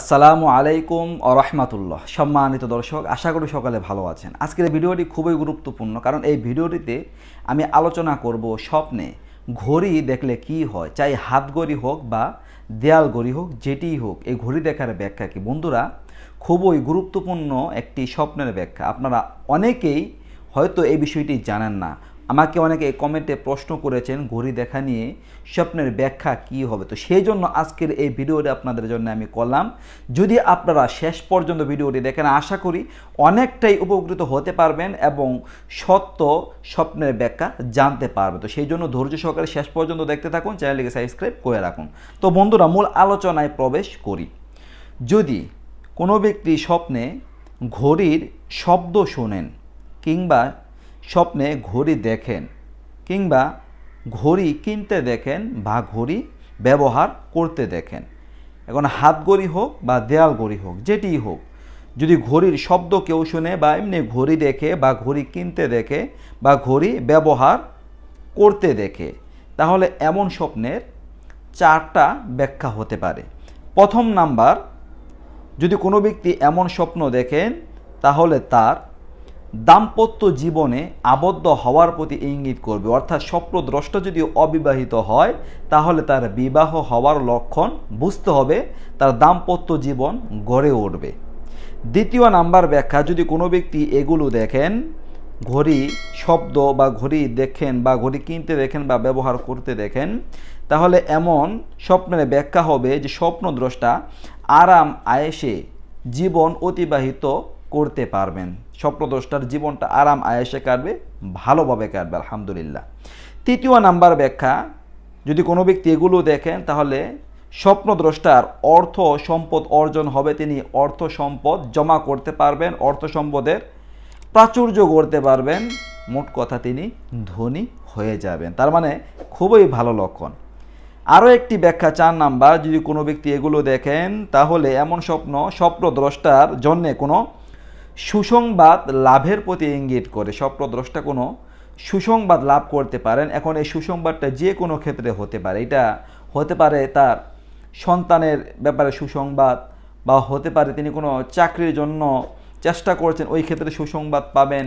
আসসালামু আলাইকুম রহমাতুল্লাহ সম্মানিত দর্শক আশা করি সকালে ভালো আছেন আজকের ভিডিওটি খুবই গুরুত্বপূর্ণ কারণ এই ভিডিওটিতে আমি আলোচনা করব স্বপ্নে ঘড়ি দেখলে কি হয় চাই হাত ঘড়ি হোক বা দেয়াল ঘড়ি হোক যেটিই হোক এই ঘড়ি দেখার ব্যাখ্যা কি বন্ধুরা খুবই গুরুত্বপূর্ণ একটি স্বপ্নের ব্যাখ্যা আপনারা অনেকেই হয়তো এই বিষয়টি জানেন না আমাকে অনেকে কমেন্টে প্রশ্ন করেছেন ঘড়ি দেখা নিয়ে স্বপ্নের ব্যাখ্যা কি হবে তো সেই জন্য আজকের এই ভিডিওটি আপনাদের জন্য আমি করলাম যদি আপনারা শেষ পর্যন্ত ভিডিওটি দেখেন আশা করি অনেকটাই উপকৃত হতে পারবেন এবং সত্য স্বপ্নের ব্যাখ্যা জানতে পারবে তো সেই জন্য ধৈর্য সহকারে শেষ পর্যন্ত দেখতে থাকুন চ্যানেলটিকে সাবস্ক্রাইব করে রাখুন তো বন্ধুরা মূল আলোচনায় প্রবেশ করি যদি কোনো ব্যক্তি স্বপ্নে ঘড়ির শব্দ শোনেন কিংবা স্বপ্নে ঘড়ি দেখেন কিংবা ঘড়ি কিনতে দেখেন বা ঘড়ি ব্যবহার করতে দেখেন এখন হাত ঘড়ি হোক বা দেয়াল ঘড়ি হোক যেটিই হোক যদি ঘড়ির শব্দ কেউ শুনে বা এমনি ঘড়ি দেখে বা ঘড়ি কিনতে দেখে বা ঘড়ি ব্যবহার করতে দেখে তাহলে এমন স্বপ্নের চারটা ব্যাখ্যা হতে পারে প্রথম নাম্বার যদি কোনো ব্যক্তি এমন স্বপ্ন দেখেন তাহলে তার দাম্পত্য জীবনে আবদ্ধ হওয়ার প্রতি ইঙ্গিত করবে অর্থাৎ স্বপ্নদ্রষ্টা যদি অবিবাহিত হয় তাহলে তার বিবাহ হওয়ার লক্ষণ বুঝতে হবে তার দাম্পত্য জীবন গড়ে উঠবে দ্বিতীয় নাম্বার ব্যাখ্যা যদি কোনো ব্যক্তি এগুলো দেখেন ঘড়ি শব্দ বা ঘড়ি দেখেন বা ঘড়ি কিনতে দেখেন বা ব্যবহার করতে দেখেন তাহলে এমন স্বপ্নের ব্যাখ্যা হবে যে স্বপ্নদ্রষ্টা আরাম আয়েসে জীবন অতিবাহিত করতে পারবেন স্বপ্নদ্রষ্টার জীবনটা আরাম আয়েসে কাটবে ভালোভাবে কাটবে আলহামদুলিল্লাহ তৃতীয় নাম্বার ব্যাখ্যা যদি কোনো ব্যক্তি এগুলো দেখেন তাহলে স্বপ্নদ্রষ্টার অর্থ সম্পদ অর্জন হবে তিনি অর্থ সম্পদ জমা করতে পারবেন অর্থ সম্পদের প্রাচুর্য করতে পারবেন মোট কথা তিনি ধনী হয়ে যাবেন তার মানে খুবই ভালো লক্ষণ আরও একটি ব্যাখ্যা চার নাম্বার যদি কোনো ব্যক্তি এগুলো দেখেন তাহলে এমন স্বপ্ন স্বপ্নদ্রষ্টার জন্যে কোনো সুসংবাদ লাভের প্রতি ইঙ্গিত করে স্বপ্নদ্রষ্টা কোনো সুসংবাদ লাভ করতে পারেন এখন এই সুসংবাদটা যে কোনো ক্ষেত্রে হতে পারে এটা হতে পারে তার সন্তানের ব্যাপারে সুসংবাদ বা হতে পারে তিনি কোনো চাকরির জন্য চেষ্টা করছেন ওই ক্ষেত্রে সুসংবাদ পাবেন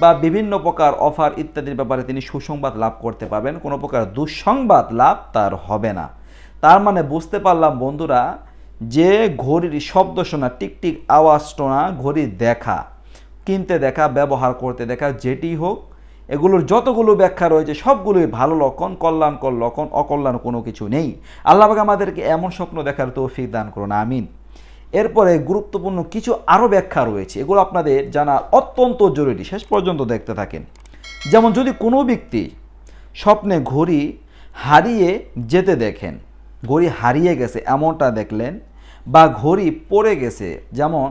বা বিভিন্ন প্রকার অফার ইত্যাদির ব্যাপারে তিনি সুসংবাদ লাভ করতে পারবেন কোনো প্রকার দুঃসংবাদ লাভ তার হবে না তার মানে বুঝতে পারলাম বন্ধুরা যে ঘড়ির শব্দ শোনা টিকটিক আওয়াজ শোনা ঘড়ি দেখা কিনতে দেখা ব্যবহার করতে দেখা যেটি হোক এগুলোর যতগুলো ব্যাখ্যা রয়েছে সবগুলোই ভালো লক্ষণ কল্যাণকর লক্ষণ অকল্যাণ কোনো কিছু নেই আল্লাহবাগ আমাদেরকে এমন স্বপ্ন দেখার তৌফিক দান করুন আমিন এরপরে গুরুত্বপূর্ণ কিছু আরও ব্যাখ্যা রয়েছে এগুলো আপনাদের জানা অত্যন্ত জরুরি শেষ পর্যন্ত দেখতে থাকেন যেমন যদি কোনো ব্যক্তি স্বপ্নে ঘড়ি হারিয়ে যেতে দেখেন ঘড়ি হারিয়ে গেছে এমনটা দেখলেন বা ঘড়ি পড়ে গেছে যেমন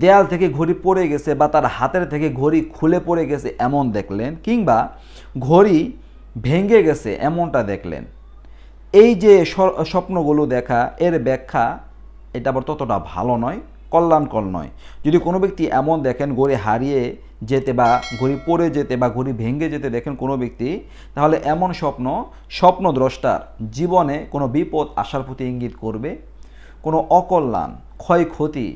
দেয়াল থেকে ঘড়ি পড়ে গেছে বা তার হাতের থেকে ঘড়ি খুলে পড়ে গেছে এমন দেখলেন কিংবা ঘড়ি ভেঙে গেছে এমনটা দেখলেন এই যে স্বপ্নগুলো দেখা এর ব্যাখ্যা এটা আবার ততটা ভালো নয় কল্যাণকর নয় যদি কোনো ব্যক্তি এমন দেখেন ঘড়ি হারিয়ে যেতে বা ঘড়ি পড়ে যেতে বা ঘড়ি ভেঙে যেতে দেখেন কোনো ব্যক্তি তাহলে এমন স্বপ্ন স্বপ্নদ্রষ্টার জীবনে কোনো বিপদ আসার প্রতি ইঙ্গিত করবে কোনো অকল্যাণ ক্ষয়ক্ষতি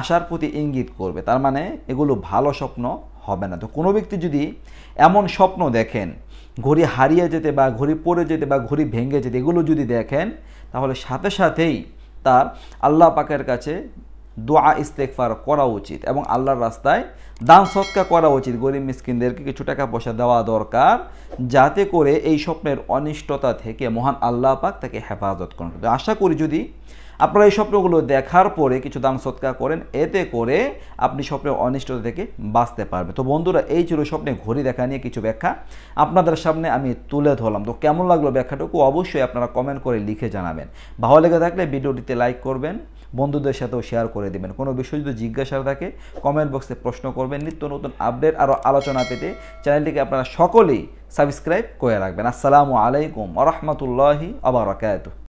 আসার প্রতি ইঙ্গিত করবে তার মানে এগুলো ভালো স্বপ্ন হবে না তো কোনো ব্যক্তি যদি এমন স্বপ্ন দেখেন ঘড়ি হারিয়ে যেতে বা ঘড়ি পড়ে যেতে বা ঘড়ি ভেঙে যেতে এগুলো যদি দেখেন তাহলে সাথে সাথেই তার আল্লাহ পাকের কাছে দোয়া ইস্তেকফার করা উচিত এবং আল্লাহর রাস্তায় দান সৎকা করা উচিত গরিব মিসকিনদেরকে কিছু টাকা পয়সা দেওয়া দরকার যাতে করে এই স্বপ্নের অনিষ্টতা থেকে মহান আল্লাহ পাক তাকে হেফাজত করেন আশা করি যদি আপনারা এই স্বপ্নগুলো দেখার পরে কিছু দান সৎকার করেন এতে করে আপনি স্বপ্নের অনিষ্টতা থেকে বাঁচতে পারবে তো বন্ধুরা এই ছিল স্বপ্নে ঘড়ি দেখা নিয়ে কিছু ব্যাখ্যা আপনাদের সামনে আমি তুলে ধরলাম তো কেমন লাগলো ব্যাখ্যাটুকু অবশ্যই আপনারা কমেন্ট করে লিখে জানাবেন ভালো লেগে থাকলে ভিডিওটিতে লাইক করবেন বন্ধুদের সাথেও শেয়ার করে দেবেন কোনো বিষয় যদি জিজ্ঞাসা থাকে কমেন্ট বক্সে প্রশ্ন করবেন নিত্য নতুন আপডেট আরও আলোচনা পেতে চ্যানেলটিকে আপনারা সকলেই সাবস্ক্রাইব করে রাখবেন আসসালামু আলাইকুম আ রহমতুল্লাহি আবরকাত